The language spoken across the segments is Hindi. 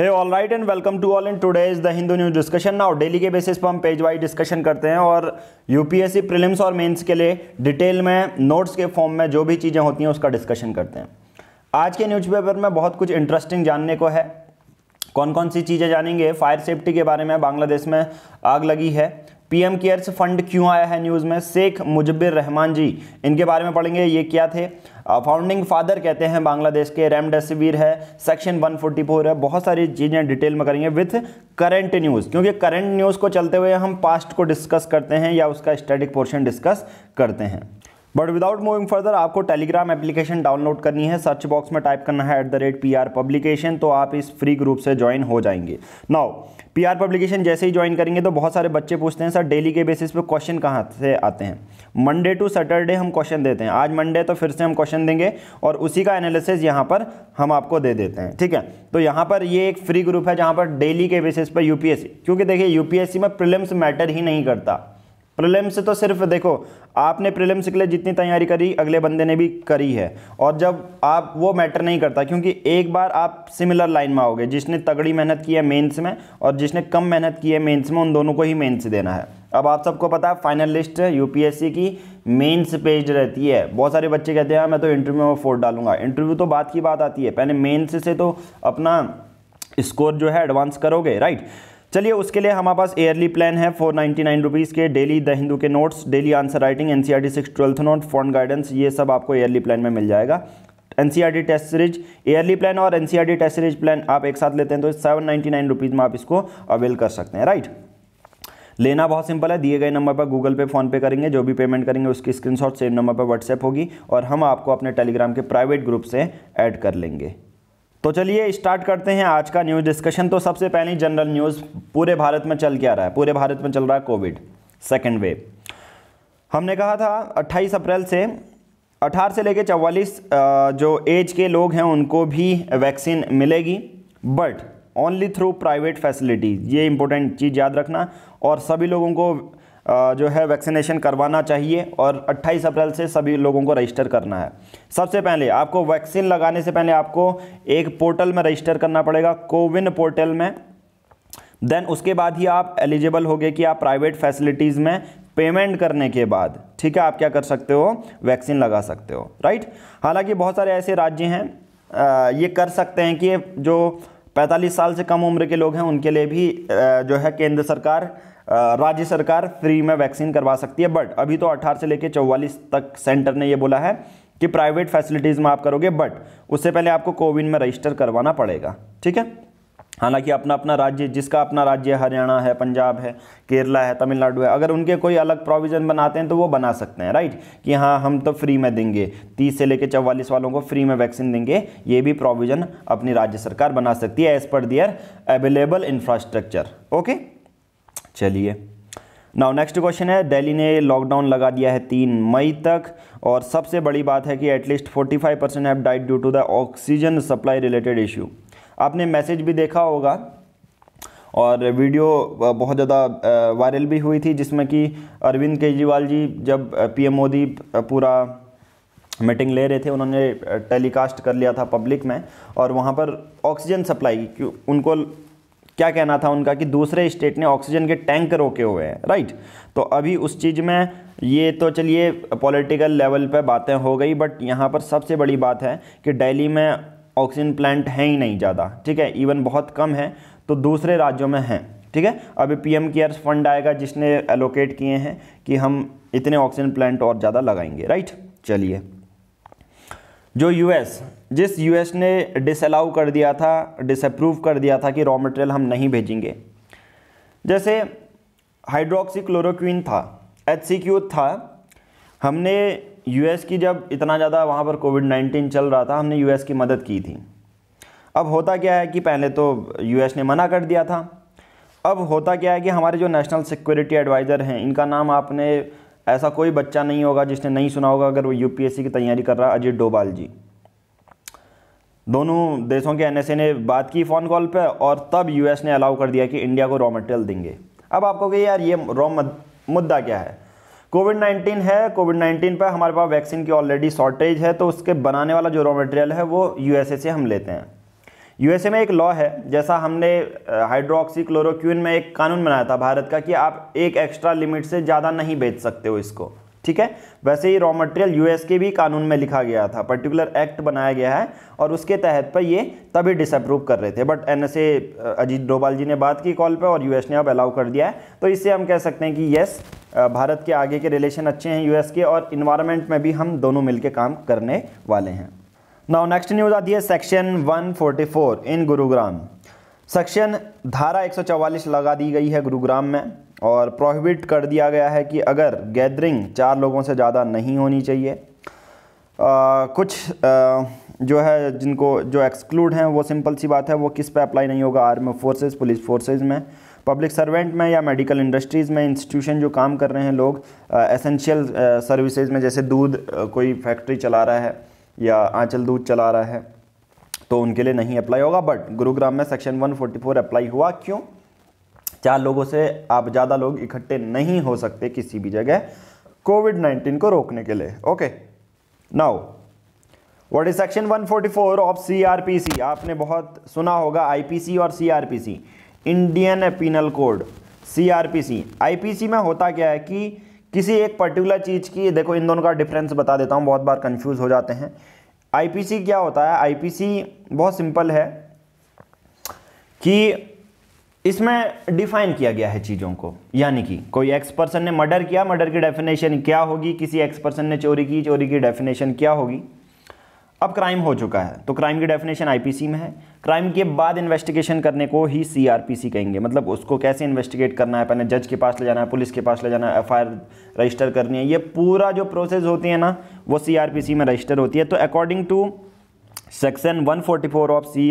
Hey all right and welcome to all in today is the Hindu news discussion now daily के बेसिस पर हम पेज वाइज डिस्कशन करते हैं और यूपीएससी प्रीलिम्स और मेंस के लिए डिटेल में नोट्स के फॉर्म में जो भी चीज़ें होती हैं उसका डिस्कशन करते हैं आज के न्यूज़पेपर में बहुत कुछ इंटरेस्टिंग जानने को है कौन कौन सी चीज़ें जानेंगे फायर सेफ्टी के बारे में बांग्लादेश में आग लगी है पीएम केयर्स फंड क्यों आया है न्यूज़ में शेख मुजबिर रहमान जी इनके बारे में पढ़ेंगे ये क्या थे फाउंडिंग फादर कहते हैं बांग्लादेश के रेमडेसिविर है सेक्शन 144 है बहुत सारी चीज़ें डिटेल में करेंगे विथ करेंट न्यूज़ क्योंकि करंट न्यूज़ को चलते हुए हम पास्ट को डिस्कस करते हैं या उसका स्टैटिक पोर्शन डिस्कस करते हैं बट विदाउट मूविंग फर्दर आपको टेलीग्राम एप्लीकेशन डाउनलोड करनी है सर्च बॉक्स में टाइप करना है at the rate P R publication तो आप इस फ्री ग्रुप से ज्वाइन हो जाएंगे नाउ पीआर पब्लिकेशन जैसे ही ज्वाइन करेंगे तो बहुत सारे बच्चे पूछते हैं सर डेली के बेसिस पे क्वेश्चन कहाँ से आते हैं मंडे टू सैटरडे हम क्वेश्चन देते हैं आज मंडे तो फिर से हम क्वेश्चन देंगे और उसी का एनालिसिस यहाँ पर हम आपको दे देते हैं ठीक है तो यहाँ पर ये एक फ्री ग्रुप है जहाँ पर डेली के बेसिस पर यूपीएससी क्योंकि देखिए यूपीएससी में प्रिलिम्स मैटर ही नहीं करता प्रिलिम्स तो सिर्फ देखो आपने प्रिलिम्स के लिए जितनी तैयारी करी अगले बंदे ने भी करी है और जब आप वो मैटर नहीं करता क्योंकि एक बार आप सिमिलर लाइन में आओगे जिसने तगड़ी मेहनत की है मेंस में और जिसने कम मेहनत की है मेंस में उन दोनों को ही मेंस देना है अब आप सबको पता है फाइनल लिस्ट यूपीएससी की मेंस पेज रहती है बहुत सारे बच्चे कहते हैं हाँ, मैं तो इंटरव्यू में फोर्ट डालूंगा इंटरव्यू तो बात की बात आती है पहले मेन्स से तो अपना स्कोर जो है एडवांस करोगे राइट चलिए उसके लिए हमारे पास एयरली प्लान है फोर नाइन्टी नाइन रुपीज़ के डेली द हिंदू के notes daily answer writing N C R T six twelfth note font guidance ये सब आपको एयरली प्लान में मिल जाएगा N C R T test series yearly plan और N C R T test series plan आप एक साथ लेते हैं तो सेवन नाइन्टी नाइन रुपीज़ में आप इसको अवेल कर सकते हैं राइट लेना बहुत सिंपल है दिए गए नंबर पर गूगल पे फोन पे करेंगे जो भी पेमेंट करेंगे उसकी स्क्रीनशॉट सेम नंबर पर व्हाट्सएप होगी और हम आपको अपने टेलीग्राम के प्राइवेट ग्रुप से ऐड कर लेंगे तो चलिए स्टार्ट करते हैं आज का न्यूज़ डिस्कशन तो सबसे पहले जनरल न्यूज़ पूरे भारत में चल क्या रहा है पूरे भारत में चल रहा है कोविड सेकेंड वेव हमने कहा था 28 अप्रैल से 18 से लेकर 44 जो एज के लोग हैं उनको भी वैक्सीन मिलेगी but only through private facilities ये इंपॉर्टेंट चीज़ याद रखना और सभी लोगों को जो है वैक्सीनेशन करवाना चाहिए और 28 अप्रैल से सभी लोगों को रजिस्टर करना है सबसे पहले आपको वैक्सीन लगाने से पहले आपको एक पोर्टल में रजिस्टर करना पड़ेगा कोविन पोर्टल में देन उसके बाद ही आप एलिजिबल होगे कि आप प्राइवेट फैसिलिटीज़ में पेमेंट करने के बाद ठीक है आप क्या कर सकते हो वैक्सीन लगा सकते हो राइट हालांकि बहुत सारे ऐसे राज्य हैं आ, ये कर सकते हैं कि जो 45 साल से कम उम्र के लोग हैं उनके लिए भी आ, जो है केंद्र सरकार राज्य सरकार फ्री में वैक्सीन करवा सकती है बट अभी तो 18 से लेकर 44 तक सेंटर ने यह बोला है कि प्राइवेट फैसिलिटीज़ में आप करोगे बट उससे पहले आपको कोविन में रजिस्टर करवाना पड़ेगा ठीक है हालांकि अपना अपना राज्य जिसका अपना राज्य हरियाणा है पंजाब है केरला है तमिलनाडु है अगर उनके कोई अलग प्रोविज़न बनाते हैं तो वो बना सकते हैं राइट कि हाँ हम तो फ्री में देंगे तीस से लेकर चवालीस वालों को फ्री में वैक्सीन देंगे ये भी प्रोविज़न अपनी राज्य सरकार बना सकती है as per their available infrastructure okay चलिए नाउ नेक्स्ट क्वेश्चन है दिल्ली ने लॉकडाउन लगा दिया है तीन मई तक और सबसे बड़ी बात है कि at least 45 percent have died due to the oxygen supply related issue आपने मैसेज भी देखा होगा और वीडियो बहुत ज़्यादा वायरल भी हुई थी जिसमें कि अरविंद केजरीवाल जी जब पीएम मोदी पूरा मीटिंग ले रहे थे उन्होंने टेलीकास्ट कर लिया था पब्लिक में और वहाँ पर ऑक्सीजन सप्लाई उनको क्या कहना था उनका कि दूसरे स्टेट ने ऑक्सीजन के टैंकर रोके हुए हैं राइट तो अभी उस चीज़ में ये तो चलिए पॉलिटिकल लेवल पे बातें हो गई बट यहाँ पर सबसे बड़ी बात है कि दिल्ली में ऑक्सीजन प्लांट हैं ही नहीं ज़्यादा ठीक है इवन बहुत कम है तो दूसरे राज्यों में हैं ठीक है अभी पीएम केयर्स फंड आएगा जिसने एलोकेट किए हैं कि हम इतने ऑक्सीजन प्लांट और ज़्यादा लगाएंगे राइट चलिए जो यूएस जिस यूएस ने डिसअलाउ कर दिया था डिसअप्रूव कर दिया था कि रॉ मटेरियल हम नहीं भेजेंगे जैसे हाइड्रोक्सी क्लोरोक्विन था एच था हमने यूएस की जब इतना ज़्यादा वहाँ पर कोविड नाइन्टीन चल रहा था हमने यूएस की मदद की थी अब होता क्या है कि पहले तो यूएस ने मना कर दिया था अब होता क्या है कि हमारे जो नेशनल सिक्योरिटी एडवाइज़र हैं इनका नाम आपने ऐसा कोई बच्चा नहीं होगा जिसने नहीं सुना होगा अगर वो यूपीएससी की तैयारी कर रहा अजीत डोभाल जी दोनों देशों के एनएसए ने बात की फ़ोन कॉल पर और तब यूएस ने अलाउ कर दिया कि इंडिया को रॉ मटेरियल देंगे अब आपको कहिए यार ये रॉ मुद्दा क्या है कोविड नाइन्टीन है कोविड नाइन्टीन पर हमारे पास वैक्सीन की ऑलरेडी शॉर्टेज है तो उसके बनाने वाला जो रॉ मटेरियल है वो यूएसए से हम लेते हैं यूएसए में एक लॉ है जैसा हमने हाइड्रोक्सी क्लोरोक्विन में एक कानून बनाया था भारत का कि आप एक एक्स्ट्रा लिमिट से ज़्यादा नहीं बेच सकते हो इसको ठीक है वैसे ही रॉ मटेरियल यूएस के भी कानून में लिखा गया था पर्टिकुलर एक्ट बनाया गया है और उसके तहत पर ये तभी डिसअप्रूव कर रहे थे बट एनएसए अजीत डोभाल जी ने बात की कॉल पे और यूएस ने अब अलाउ कर दिया है तो इससे हम कह सकते हैं कि यस भारत के आगे के रिलेशन अच्छे हैं यूएस के और इन्वायरमेंट में भी हम दोनों मिलकर काम करने वाले हैं नाउ नेक्स्ट न्यूज़ आती है सेक्शन 144 इन गुरुग्राम सेक्शन धारा 144 लगा दी गई है गुरुग्राम में और प्रोहिबिट कर दिया गया है कि अगर गैदरिंग चार लोगों से ज़्यादा नहीं होनी चाहिए आ, कुछ आ, जो है जिनको जो एक्सक्लूड हैं वो सिंपल सी बात है वो किस पे अप्लाई नहीं होगा आर्मी फोर्सेस पुलिस फोर्सेस में पब्लिक सर्वेंट में या मेडिकल इंडस्ट्रीज़ में इंस्टीट्यूशन जो काम कर रहे हैं लोग एसेंशियल सर्विसेज में जैसे दूध कोई फैक्ट्री चला रहा है या आंचल दूध चला रहा है तो उनके लिए नहीं अप्लाई होगा बट गुरुग्राम में सेक्शन 144 अप्लाई हुआ क्यों चार लोगों से आप ज़्यादा लोग इकट्ठे नहीं हो सकते किसी भी जगह कोविड नाइन्टीन को रोकने के लिए okay now what is section 144 of CrPC आपने बहुत सुना होगा आईपीसी और CrPC Indian penal code CrPC IPC में होता क्या है कि किसी एक पर्टिकुलर चीज़ की देखो इन दोनों का डिफरेंस बता देता हूँ बहुत बार कंफ्यूज हो जाते हैं आईपीसी क्या होता है आईपीसी बहुत सिंपल है कि इसमें डिफाइन किया गया है चीज़ों को यानी कि कोई एक्स पर्सन ने मर्डर किया मर्डर की डेफिनेशन क्या होगी किसी एक्स पर्सन ने चोरी की चोरी की डेफिनेशन क्या होगी अब क्राइम हो चुका है तो क्राइम की डेफिनेशन आईपीसी में है क्राइम के बाद इन्वेस्टिगेशन करने को ही सीआरपीसी कहेंगे मतलब उसको कैसे इन्वेस्टिगेट करना है पहले जज के पास ले जाना है पुलिस के पास ले जाना है एफआईआर रजिस्टर करनी है ये पूरा जो प्रोसेस होती है ना वो सीआरपीसी में रजिस्टर होती है तो according to section one of C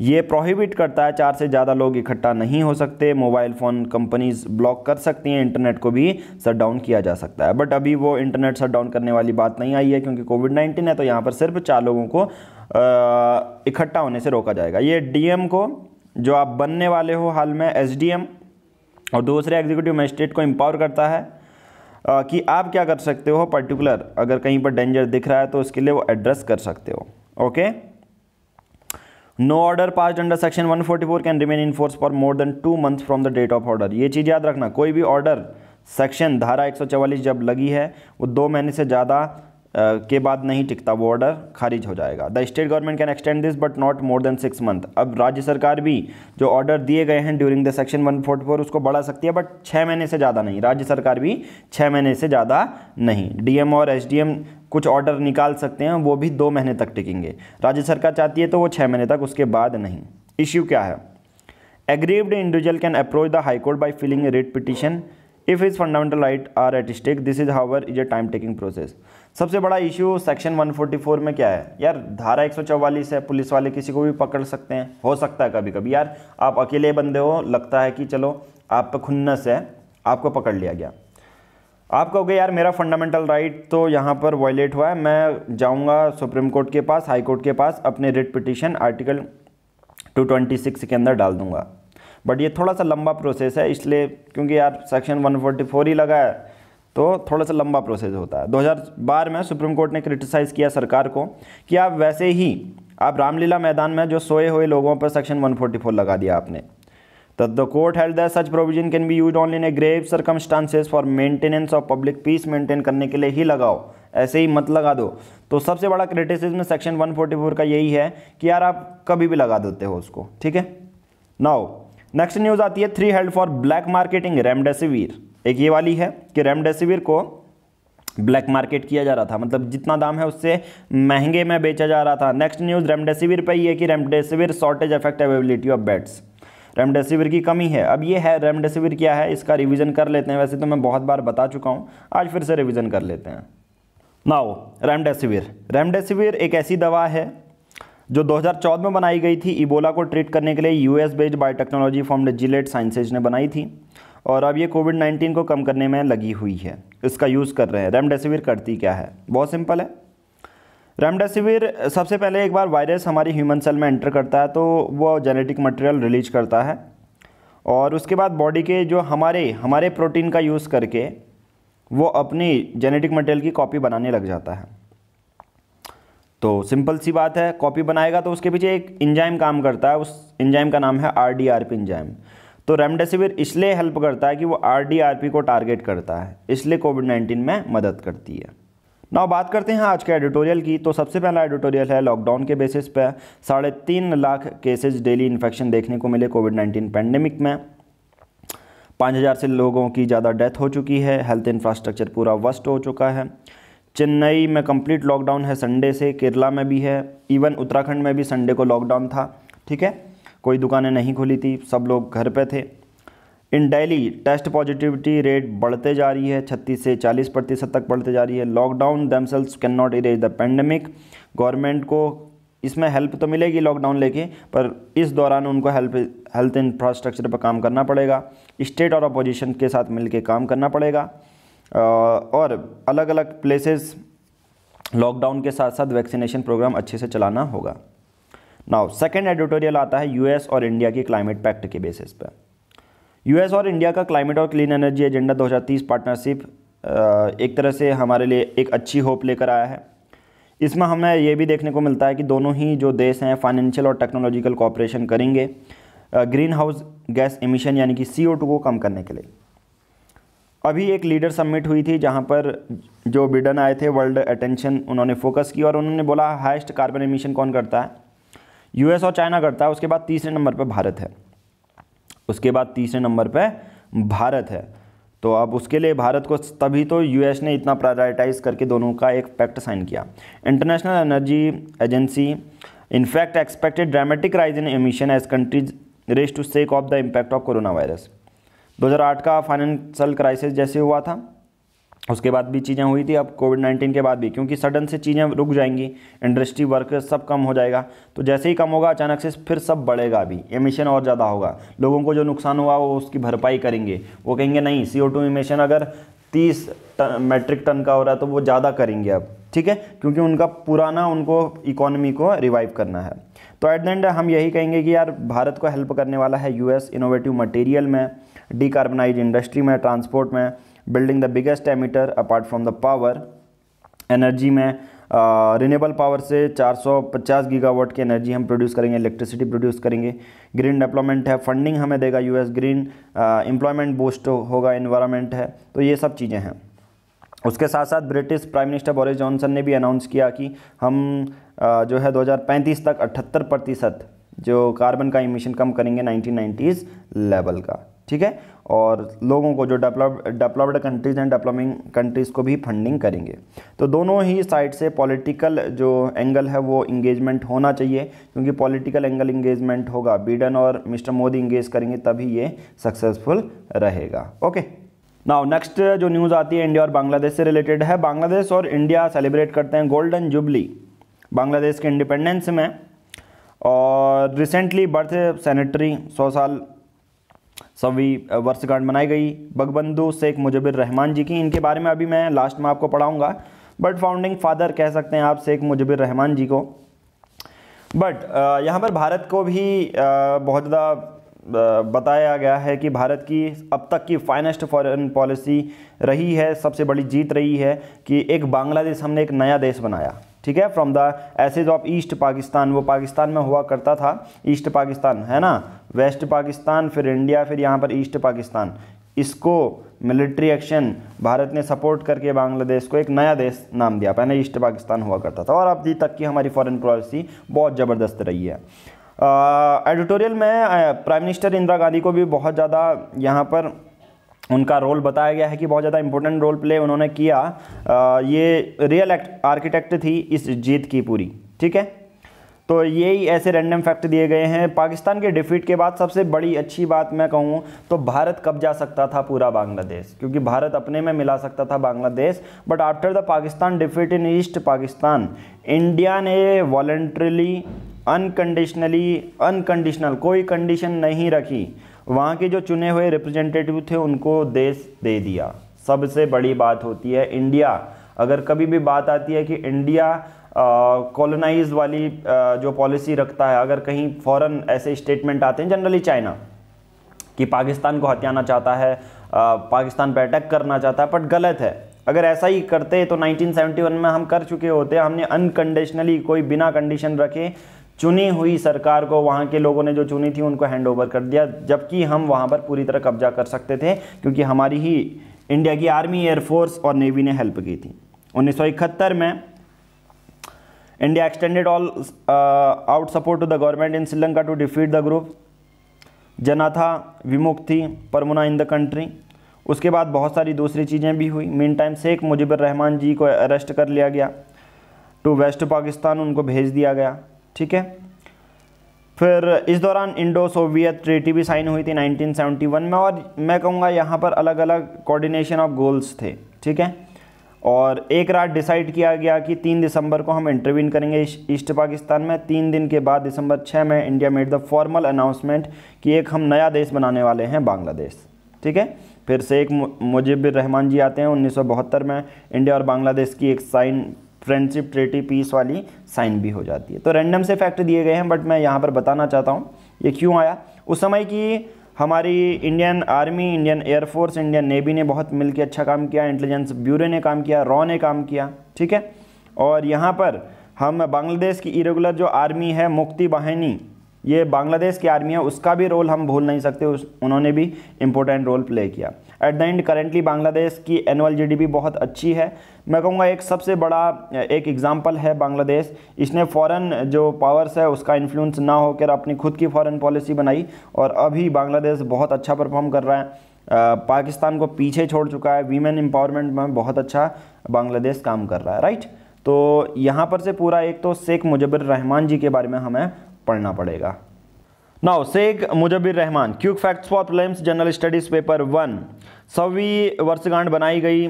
ये प्रोहिबिट करता है चार से ज़्यादा लोग इकट्ठा नहीं हो सकते मोबाइल फ़ोन कंपनीज ब्लॉक कर सकती हैं इंटरनेट को भी शट डाउन किया जा सकता है बट अभी वो इंटरनेट शट डाउन करने वाली बात नहीं आई है क्योंकि कोविड नाइन्टीन है तो यहाँ पर सिर्फ चार लोगों को इकट्ठा होने से रोका जाएगा ये डी को जो आप बनने वाले हो हाल में एस और दूसरे एग्जीक्यूटिव मजिस्ट्रेट को एम्पावर करता है कि आप क्या कर सकते हो पर्टिकुलर अगर कहीं पर डेंजर दिख रहा है तो उसके लिए वो एड्रेस कर सकते हो okay no order pass under section 144 can remain in force for more than two month from the date of order ये चीज़ याद रखना कोई भी ऑर्डर सेक्शन धारा 144 जब लगी है वो दो महीने से ज़्यादा के बाद नहीं टिकता वो ऑर्डर खारिज हो जाएगा the state government can extend this but not more than six month अब राज्य सरकार भी जो ऑर्डर दिए गए हैं during the section one forty four उसको बढ़ा सकती है बट छः महीने से ज़्यादा नहीं राज्य सरकार भी छः महीने से ज़्यादा नहीं डीएम और एसडीएम कुछ ऑर्डर निकाल सकते हैं वो भी दो महीने तक टिकेंगे राज्य सरकार चाहती है तो वो छः महीने तक उसके बाद नहीं इश्यू क्या है aggrieved individual can approach the high court by filing writ petition if is fundamental right are at stake this is however is a time taking process सबसे बड़ा इशू सेक्शन 144 में क्या है यार धारा 144 है पुलिस वाले किसी को भी पकड़ सकते हैं हो सकता है कभी कभी यार आप अकेले बंदे हो लगता है कि चलो आप पे खुन्नस है आपको पकड़ लिया गया आप कहोगे यार मेरा फंडामेंटल राइट तो यहाँ पर वॉयलेट हुआ है मैं जाऊँगा सुप्रीम कोर्ट के पास हाई कोर्ट के पास अपने रिट पिटिशन आर्टिकल 226 के अंदर डाल दूंगा बट ये थोड़ा सा लंबा प्रोसेस है इसलिए क्योंकि यार सेक्शन 144 ही लगा है तो थोड़ा सा लंबा प्रोसेस होता है 2012 में सुप्रीम कोर्ट ने क्रिटिसाइज़ किया सरकार को कि आप वैसे ही आप रामलीला मैदान में जो सोए हुए लोगों पर सेक्शन 144 लगा दिया आपने तो the court held that such provision can be use only in a grave circumstances for maintenance of public peace maintain करने के लिए ही लगाओ ऐसे ही मत लगा दो तो सबसे बड़ा क्रिटिसिज्म सेक्शन 144 का यही है कि यार आप कभी भी लगा देते हो उसको ठीक है नाउ नेक्स्ट न्यूज़ आती है three held for black marketing remdesivir एक ये वाली है कि रेमडेसिविर को ब्लैक मार्केट किया जा रहा था मतलब जितना दाम है उससे महंगे में बेचा जा रहा था नेक्स्ट न्यूज़ रेमडेसिविर पे ही है कि remdesivir shortage affect availability of beds remdesivir की कमी है अब ये है रेमडेसिविर क्या है इसका रिवीजन कर लेते हैं वैसे तो मैं बहुत बार बता चुका हूँ आज फिर से रिविज़न कर लेते हैं नाओ रेमडेसिविर रेमडेसिविर एक ऐसी दवा है जो 2014 में बनाई गई थी इबोला को ट्रीट करने के लिए US based biotechnology firm Gilead sciences ने बनाई थी और अब ये कोविड नाइन्टीन को कम करने में लगी हुई है इसका यूज़ कर रहे हैं रेमडेसिविर करती क्या है बहुत सिंपल है रेमडेसिविर सबसे पहले एक बार वायरस हमारी ह्यूमन सेल में एंटर करता है तो वो जेनेटिक मटेरियल रिलीज करता है और उसके बाद बॉडी के जो हमारे हमारे प्रोटीन का यूज़ करके वो अपनी जेनेटिक मटेरियल की कॉपी बनाने लग जाता है तो सिंपल सी बात है कॉपी बनाएगा तो उसके पीछे एक इंजाइम काम करता है उस इंजाइम का नाम है R D R P enzyme तो रेमडेसिविर इसलिए हेल्प करता है कि वो आर को टारगेट करता है इसलिए कोविड नाइन्टीन में मदद करती है ना बात करते हैं आज के एडिटोरियल की तो सबसे पहला एडिटोरियल है लॉकडाउन के बेसिस पे साढ़े तीन लाख केसेस डेली इन्फेक्शन देखने को मिले कोविड नाइन्टीन पैंडमिक में पाँच हज़ार से लोगों की ज़्यादा डेथ हो चुकी है हेल्थ इंफ्रास्ट्रक्चर पूरा वस्ट हो चुका है चेन्नई में कंप्लीट लॉकडाउन है संडे से केरला में भी है इवन उत्तराखंड में भी संडे को लॉकडाउन था ठीक है कोई दुकानें नहीं खुली थी सब लोग घर पे थे इन डेली टेस्ट पॉजिटिविटी रेट बढ़ते जा रही है 36 से 40 प्रतिशत तक बढ़ते जा रही है lockdown themselves can not erase the pandemic government को इसमें हेल्प तो मिलेगी लॉकडाउन लेके पर इस दौरान उनको हेल्प हेल्थ इंफ्रास्ट्रक्चर पर काम करना पड़ेगा स्टेट और अपोजिशन के साथ मिलकर काम करना पड़ेगा और अलग अलग प्लेसेस लॉकडाउन के साथ साथ वैक्सीनेशन प्रोग्राम अच्छे से चलाना होगा नाउ सेकेंड एडिटोरियल आता है यूएस और इंडिया की क्लाइमेट पैक्ट के बेसिस पर यूएस और इंडिया का क्लाइमेट और क्लीन एनर्जी एजेंडा 2030 पार्टनरशिप एक तरह से हमारे लिए एक अच्छी होप लेकर आया है इसमें हमें ये भी देखने को मिलता है कि दोनों ही जो देश हैं फाइनेंशियल और टेक्नोलॉजिकल कॉपरेशन करेंगे ग्रीन हाउस गैस एमिशन यानी कि सी को कम करने के लिए अभी एक लीडर सबमिट हुई थी जहां पर जो बिडन आए थे वर्ल्ड अटेंशन उन्होंने फोकस किया और उन्होंने बोला हाइस्ट कार्बन एमिशन कौन करता है यूएस और चाइना करता है उसके बाद तीसरे नंबर पर भारत है उसके बाद तीसरे नंबर पर भारत है तो अब उसके लिए भारत को तभी तो यूएस ने इतना प्रायोरिटाइज करके दोनों का एक पैक्ट साइन किया international energy agency in fact expected dramatic rise in emission as countries rest to sake of the impact of corona virus 2008 का फाइनेंशियल क्राइसिस जैसे हुआ था उसके बाद भी चीज़ें हुई थी अब कोविड नाइन्टीन के बाद भी क्योंकि सडन से चीज़ें रुक जाएंगी इंडस्ट्री वर्क सब कम हो जाएगा तो जैसे ही कम होगा अचानक से फिर सब बढ़ेगा अभी एमिशन और ज़्यादा होगा लोगों को जो नुकसान हुआ वो उसकी भरपाई करेंगे वो कहेंगे नहीं सी ओ टू इमिशन अगर तीस मेट्रिक टन का हो रहा है तो वो ज़्यादा करेंगे अब ठीक है क्योंकि उनका पुराना उनको इकोनॉमी को रिवाइव करना है तो एट द एंड हम यही कहेंगे कि यार भारत को हेल्प करने वाला है यूएस इनोवेटिव मटेरियल में डिकार्बनाइज इंडस्ट्री में ट्रांसपोर्ट में building the biggest emitter apart from the power energy में रिनेबल पावर से 450 गीगावाट की एनर्जी हम प्रोड्यूस करेंगे इलेक्ट्रिसिटी प्रोड्यूस करेंगे ग्रीन डेवलपमेंट है फंडिंग हमें देगा यूएस ग्रीन एम्प्लॉयमेंट बूस्ट होगा इन्वायरमेंट है तो ये सब चीज़ें हैं उसके साथ साथ British prime minister Boris Johnson ने भी अनाउंस किया कि हम uh, जो है 2035 तक अठहत्तर प्रतिशत जो कार्बन का इमिशन कम करेंगे नाइनटीन लेवल का ठीक है और लोगों को जो develop developed countries and developing countries को भी फंडिंग करेंगे तो दोनों ही साइड से पॉलिटिकल जो एंगल है वो इंगेजमेंट होना चाहिए क्योंकि पॉलिटिकल एंगल इंगेजमेंट होगा बीडन और मिस्टर मोदी इंगेज करेंगे तभी ये सक्सेसफुल रहेगा ओके नाउ नेक्स्ट जो न्यूज़ आती है इंडिया और बांग्लादेश से रिलेटेड है बांग्लादेश और इंडिया सेलिब्रेट करते हैं गोल्डन जुबली बांग्लादेश के इंडिपेंडेंस में और रिसेंटली बर्थ सेनेटरी सौ साल सवी वर्षगांठ मनाई गई बगबंधु शेख मुजबिर रहमान जी की इनके बारे में अभी मैं लास्ट में आपको पढ़ाऊंगा बट फाउंडिंग फादर कह सकते हैं आप शेख मुजबिर रहमान जी को बट यहाँ पर भारत को भी बहुत ज़्यादा बताया गया है कि भारत की अब तक की फाइनेस्ट फॉरेन पॉलिसी रही है सबसे बड़ी जीत रही है कि एक बांग्लादेश हमने एक नया देश बनाया ठीक है from the ashes of East Pakistan वो पाकिस्तान में हुआ करता था ईस्ट पाकिस्तान है ना वेस्ट पाकिस्तान फिर इंडिया फिर यहाँ पर ईस्ट पाकिस्तान इसको मिलिट्री एक्शन भारत ने सपोर्ट करके बांग्लादेश को एक नया देश नाम दिया पहले ईस्ट पाकिस्तान हुआ करता था और अभी तक की हमारी फॉरेन पॉलिसी बहुत ज़बरदस्त रही है एडिटोरियल में प्राइम मिनिस्टर इंदिरा गांधी को भी बहुत ज़्यादा यहाँ पर उनका रोल बताया गया है कि बहुत ज़्यादा इंपॉर्टेंट रोल प्ले उन्होंने किया आ, ये रियल एक्ट आर्किटेक्ट थी इस जीत की पूरी ठीक है तो यही ऐसे रैंडम फैक्ट दिए गए हैं पाकिस्तान के डिफीट के बाद सबसे बड़ी अच्छी बात मैं कहूँ तो भारत कब जा सकता था पूरा बांग्लादेश क्योंकि भारत अपने में मिला सकता था Bangladesh but after the Pakistan defeat in East Pakistan India ने वॉल्ट्रली अनकंडीशनली अनकंडीशनल कोई कंडीशन नहीं रखी वहाँ के जो चुने हुए रिप्रेजेंटेटिव थे उनको देश दे दिया सबसे बड़ी बात होती है इंडिया अगर कभी भी बात आती है कि इंडिया कॉलोनाइज वाली जो पॉलिसी रखता है अगर कहीं फ़ौरन ऐसे स्टेटमेंट आते हैं जनरली चाइना कि पाकिस्तान को हत्याना चाहता है पाकिस्तान पर अटैक करना चाहता है बट गलत है अगर ऐसा ही करते तो 1971 में हम कर चुके होते हमने अनकंडीशनली कोई बिना कंडीशन रखे चुनी हुई सरकार को वहाँ के लोगों ने जो चुनी थी उनको हैंड ओवर कर दिया जबकि हम वहाँ पर पूरी तरह कब्जा कर सकते थे क्योंकि हमारी ही इंडिया की आर्मी एयरफोर्स और नेवी ने हेल्प की थी उन्नीस में India extended all uh, out support to the government in Sri Lanka to defeat the group. विमुख थी परमुना इन द कंट्री उसके बाद बहुत सारी दूसरी चीज़ें भी हुई मेन टाइम शेख मुजिबर रहमान जी को अरेस्ट कर लिया गया टू वेस्ट पाकिस्तान उनको भेज दिया गया ठीक है फिर इस दौरान इंडो सोवियत ट्रेटी भी साइन हुई थी 1971 में और मैं कहूँगा यहाँ पर अलग अलग कोऑर्डिनेशन ऑफ गोल्स थे ठीक है और एक रात डिसाइड किया गया कि तीन दिसंबर को हम इंटरवीन करेंगे ईस्ट पाकिस्तान में तीन दिन के बाद दिसंबर छः में India made the formal announcement कि एक हम नया देश बनाने वाले हैं बांग्लादेश ठीक है फिर से एक मुजिबिर रहमान जी आते हैं उन्नीस में इंडिया और बांग्लादेश की एक साइन फ्रेंडशिप ट्रेटी पीस वाली साइन भी हो जाती है तो रैंडम से फैक्ट दिए गए हैं बट मैं यहाँ पर बताना चाहता हूँ ये क्यों आया उस समय की हमारी Indian army Indian air force Indian navy ने बहुत मिलकर अच्छा काम किया इंटेलिजेंस ब्यूरो ने काम किया रॉ ने काम किया ठीक है और यहाँ पर हम बांग्लादेश की इरेगुलर जो आर्मी है मुक्ति बाहिनी ये बांग्लादेश की आर्मी है उसका भी रोल हम भूल नहीं सकते उस उन्होंने भी इम्पोर्टेंट रोल प्ले किया at the end currently Bangladesh की एनुअल जीडीपी बहुत अच्छी है मैं कहूँगा एक सबसे बड़ा एक एग्ज़ाम्पल है बांग्लादेश इसने फॉरेन जो पावर्स है उसका इन्फ्लुएंस ना होकर अपनी खुद की फॉरेन पॉलिसी बनाई और अभी बांग्लादेश बहुत अच्छा परफॉर्म कर रहा है पाकिस्तान को पीछे छोड़ चुका है वीमेन एम्पावरमेंट में बहुत अच्छा बांग्लादेश काम कर रहा है राइट तो यहाँ पर से पूरा एक तो शेख मुजबर रहमान जी के बारे में हमें पढ़ना पड़ेगा now Sheikh Mujibur Rahman quick facts for prelims general studies paper one सौवीं वर्षगांठ बनाई गई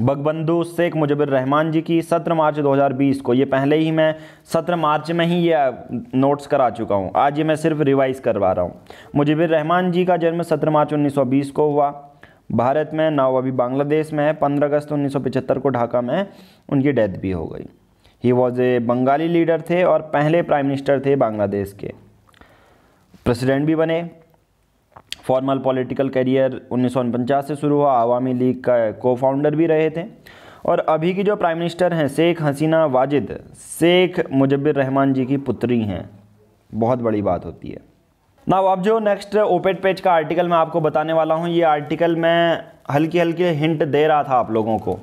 बगबंधु शेख मुजबिर रहमान जी की 17 मार्च 2020 को ये पहले ही मैं 17 मार्च में ही ये नोट्स करा चुका हूँ आज ये मैं सिर्फ रिवाइज करवा रहा हूँ मुजबिर रहमान जी का जन्म 17 मार्च 1920 को हुआ भारत में ना अभी बांग्लादेश में है पंद्रह अगस्त उन्नीस को ढाका में उनकी डेथ भी हो गई he was a Bengali leader थे और पहले प्राइम मिनिस्टर थे बांग्लादेश के प्रेसिडेंट भी बने फॉर्मल पॉलिटिकल करियर उन्नीस से शुरू हुआ आवामी लीग का को फाउंडर भी रहे थे और अभी की जो प्राइम मिनिस्टर हैं शेख हसीना वाजिद शेख मुजब्बिर रहमान जी की पुत्री हैं बहुत बड़ी बात होती है ना अब जो नेक्स्ट ओपेट पेज का आर्टिकल मैं आपको बताने वाला हूँ ये आर्टिकल मैं हल्की हल्की हिंट दे रहा था आप लोगों को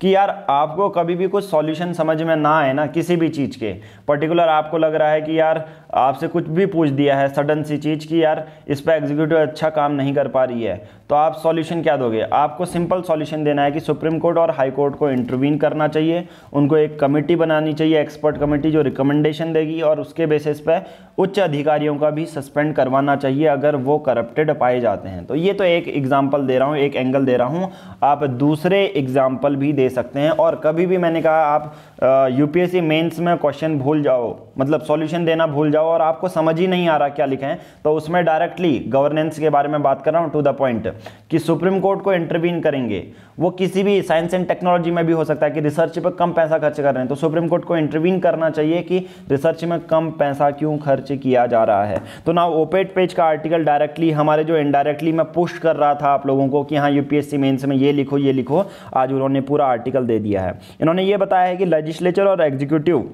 कि यार आपको कभी भी कुछ सॉल्यूशन समझ में ना आए ना किसी भी चीज़ के पर्टिकुलर आपको लग रहा है कि यार आपसे कुछ भी पूछ दिया है सडन सी चीज़ कि यार इस पर एग्जीक्यूटिव अच्छा काम नहीं कर पा रही है तो आप सॉल्यूशन क्या दोगे आपको सिंपल सॉल्यूशन देना है कि सुप्रीम कोर्ट और हाई कोर्ट को इंटरवीन करना चाहिए उनको एक कमेटी बनानी चाहिए एक्सपर्ट कमेटी जो रिकमेंडेशन देगी और उसके बेसिस पर उच्च अधिकारियों का भी सस्पेंड करवाना चाहिए अगर वो करप्टेड पाए जाते हैं तो ये तो एक एग्जाम्पल दे रहा हूँ एक एंगल दे रहा हूँ आप दूसरे एग्जाम्पल भी दे सकते हैं और कभी भी मैंने कहा आप यूपीएससी मेंस में क्वेश्चन भूल जाओ मतलब सॉल्यूशन देना भूल जाओ और आपको समझ ही नहीं आ रहा क्या लिखें तो उसमें डायरेक्टली गवर्नेंस के बारे में बात कर रहा हूँ टू द पॉइंट कि सुप्रीम कोर्ट को इंटरवीन करेंगे वो किसी भी साइंस एंड टेक्नोलॉजी में भी हो सकता है कि रिसर्च पर कम पैसा खर्च कर रहे हैं तो सुप्रीम कोर्ट को इंटरवीन करना चाहिए कि रिसर्च में कम पैसा क्यों खर्च किया जा रहा है तो ना ओपेट पेज का आर्टिकल डायरेक्टली हमारे जो इनडायरेक्टली मैं पुष्ट कर रहा था आप लोगों को कि हाँ यूपीएससी मेन्स में ये लिखो ये लिखो आज उन्होंने पूरा आर्टिकल दे दिया है इन्होंने ये बताया है कि लेजिस्लेचर और एग्जीक्यूटिव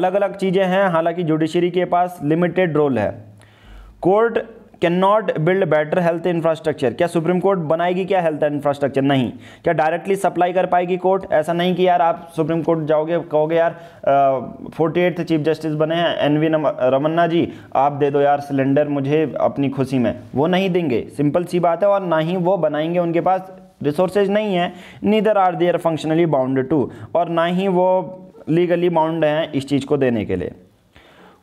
अलग अलग चीज़ें हैं हालांकि जुडिशरी के पास लिमिटेड रोल है court can not build better health infrastructure क्या सुप्रीम कोर्ट बनाएगी क्या हेल्थ इंफ्रास्ट्रक्चर नहीं क्या डायरेक्टली सप्लाई कर पाएगी कोर्ट ऐसा नहीं कि यार आप सुप्रीम कोर्ट जाओगे कहोगे यार फोर्टी एट्थ चीफ जस्टिस बने हैं एन वी रमन्ना जी आप दे दो यार सिलेंडर मुझे अपनी खुशी में वो नहीं देंगे सिंपल सी बात है और ना ही वो बनाएंगे उनके पास रिसोर्सेज नहीं है neither are there functionally bound to और ना ही वो लीगली बाउंड हैं इस चीज़ को देने के लिए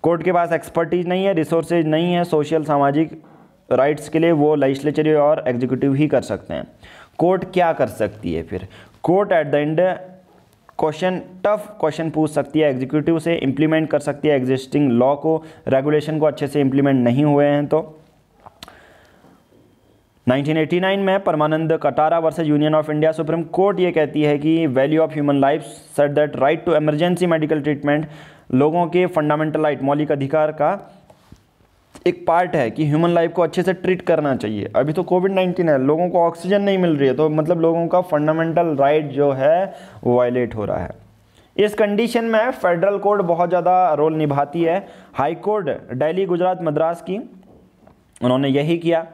कोर्ट के पास एक्सपर्टीज नहीं है रिसोर्सेज नहीं है सोशल सामाजिक राइट्स के लिए वो लेजिस्लेचर और एग्जीक्यूटिव ही कर सकते हैं कोर्ट क्या कर सकती है फिर court at the end question tough question पूछ सकती है एग्जीक्यूटिव से इम्प्लीमेंट कर सकती है एग्जिस्टिंग लॉ को रेगुलेशन को अच्छे से इम्प्लीमेंट नहीं हुए हैं तो 1989 में Parmanand Katara versus Union of India supreme court ये कहती है कि value of human life set that right to emergency medical treatment लोगों के फंडामेंटल राइट मौलिक अधिकार का एक पार्ट है कि ह्यूमन लाइफ को अच्छे से ट्रीट करना चाहिए अभी तो कोविड नाइन्टीन है लोगों को ऑक्सीजन नहीं मिल रही है तो मतलब लोगों का फंडामेंटल राइट जो है वो वायलेट हो रहा है इस कंडीशन में फेडरल कोर्ट बहुत ज़्यादा रोल निभाती है हाई कोर्ट दिल्ली गुजरात मद्रास की उन्होंने यही किया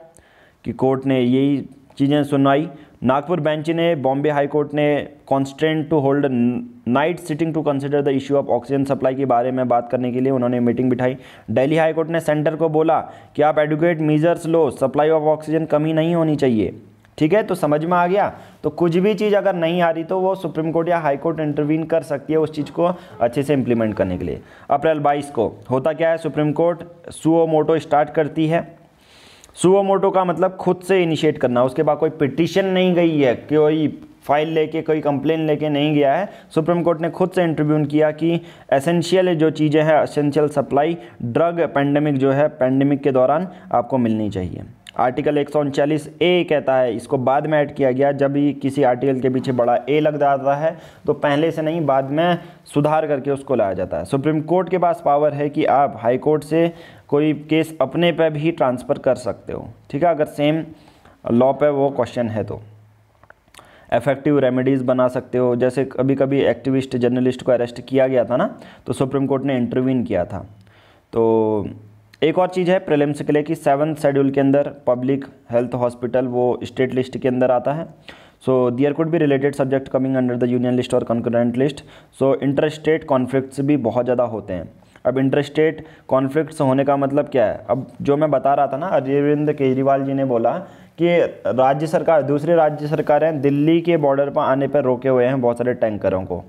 कि कोर्ट ने यही चीज़ें सुनवाई नागपुर बेंच ने बॉम्बे हाई कोर्ट ने constant to hold night sitting to consider the issue of oxygen supply के बारे में बात करने के लिए उन्होंने मीटिंग बिठाई दिल्ली हाई कोर्ट ने सेंटर को बोला कि आप एडुकेट मीजर्स लो सप्लाई ऑफ ऑक्सीजन कमी नहीं होनी चाहिए ठीक है तो समझ में आ गया तो कुछ भी चीज़ अगर नहीं आ रही तो वो सुप्रीम कोर्ट या हाई कोर्ट इंटरवीन कर सकती है उस चीज़ को अच्छे से इम्प्लीमेंट करने के लिए अप्रैल 22 को होता क्या है supreme court suo motu start करती है मोटो का मतलब खुद से इनिशिएट करना उसके बाद कोई पिटिशन नहीं गई है कोई फाइल लेके कोई कंप्लेन लेके नहीं गया है सुप्रीम कोर्ट ने खुद से इंटरव्यून किया कि एसेंशियल जो चीज़ें हैं एसेंशियल सप्लाई ड्रग पेंडेमिक जो है पैंडमिक के दौरान आपको मिलनी चाहिए आर्टिकल एक ए कहता है इसको बाद में ऐड किया गया जब भी किसी आर्टिकल के पीछे बड़ा ए लग जाता है तो पहले से नहीं बाद में सुधार करके उसको लाया जाता है सुप्रीम कोर्ट के पास पावर है कि आप हाई कोर्ट से कोई केस अपने पे भी ट्रांसफ़र कर सकते हो ठीक है अगर सेम लॉ पे वो क्वेश्चन है तो इफेक्टिव रेमेडीज़ बना सकते हो जैसे कभी कभी एक्टिविस्ट जर्नलिस्ट को अरेस्ट किया गया था ना तो सुप्रीम कोर्ट ने इंटरवीन किया था तो एक और चीज़ है प्रिलिम्स के लिए कि सेवन शेड्यूल के अंदर पब्लिक हेल्थ हॉस्पिटल वो स्टेट लिस्ट के अंदर आता है सो दियर कुड भी related subject coming under the union list और concurrent list so inter state conflict भी बहुत ज़्यादा होते हैं अब इंटरस्टेट कॉन्फ्लिक्ट्स होने का मतलब क्या है अब जो मैं बता रहा था ना अरविंद केजरीवाल जी ने बोला कि राज्य सरकार दूसरी राज्य सरकारें दिल्ली के बॉर्डर पर आने पर रोके हुए हैं बहुत सारे टैंकरों को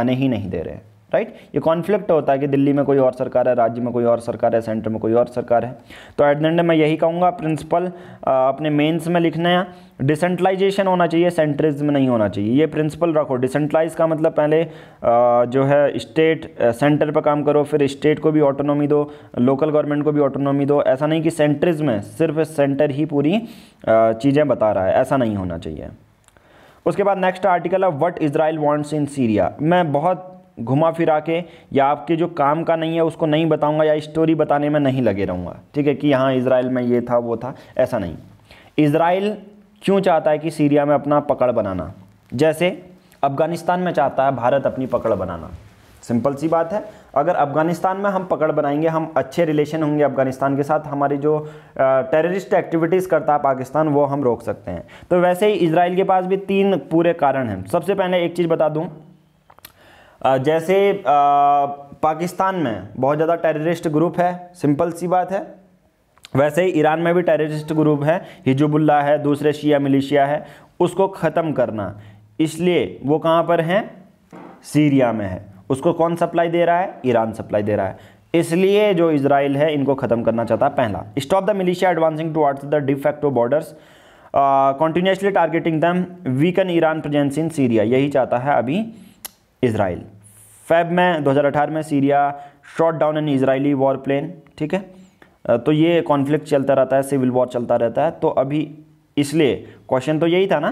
आने ही नहीं दे रहे राइट ये कॉन्फ्लिक्ट होता है कि दिल्ली में कोई और सरकार है राज्य में कोई और सरकार है सेंटर में कोई और सरकार है तो एट द एंड मैं यही कहूँगा प्रिंसिपल अपने मेंस में लिखना है डिसेंट्रलाइजेशन होना चाहिए सेंट्रिज्म नहीं होना चाहिए ये प्रिंसिपल रखो डिसेंट्रलाइज का मतलब पहले जो है स्टेट सेंटर पर काम करो फिर स्टेट को भी ऑटोनॉमी दो लोकल गवर्नमेंट को भी ऑटोनॉमी दो ऐसा नहीं कि सेंट्रिज्म है सिर्फ सेंटर ही पूरी चीज़ें बता रहा है ऐसा नहीं होना चाहिए उसके बाद नेक्स्ट आर्टिकल है what Israel wants in Syria मैं बहुत घुमा फिरा के या आपके जो काम का नहीं है उसको नहीं बताऊंगा या स्टोरी बताने में नहीं लगे रहूँगा ठीक है कि हाँ इसराइल में ये था वो था ऐसा नहीं इसराइल क्यों चाहता है कि सीरिया में अपना पकड़ बनाना जैसे अफ़गानिस्तान में चाहता है भारत अपनी पकड़ बनाना सिंपल सी बात है अगर अफ़गानिस्तान में हम पकड़ बनाएंगे हम अच्छे रिलेशन होंगे अफ़गानिस्तान के साथ हमारी जो टेररिस्ट एक्टिविटीज़ करता है पाकिस्तान वो हम रोक सकते हैं तो वैसे ही इसराइल के पास भी तीन पूरे कारण हैं सबसे पहले एक चीज़ बता दूँ जैसे पाकिस्तान में बहुत ज़्यादा टेररिस्ट ग्रुप है सिंपल सी बात है वैसे ही ईरान में भी टेररिस्ट ग्रुप है हिजबुल्ला है दूसरे शिया मिलिशिया है उसको ख़त्म करना इसलिए वो कहाँ पर हैं सीरिया में है उसको कौन सप्लाई दे रहा है ईरान सप्लाई दे रहा है इसलिए जो इसराइल है इनको ख़त्म करना चाहता है पहला stop the militia advancing towards the de facto borders continuously targeting them weaken Iran presence in Syria यही चाहता है अभी इसराइल फैब में 2018 में Syria shot down an Israeli war plane ठीक है तो ये कॉन्फ्लिक्ट चलता रहता है सिविल वॉर चलता रहता है तो अभी इसलिए क्वेश्चन तो यही था ना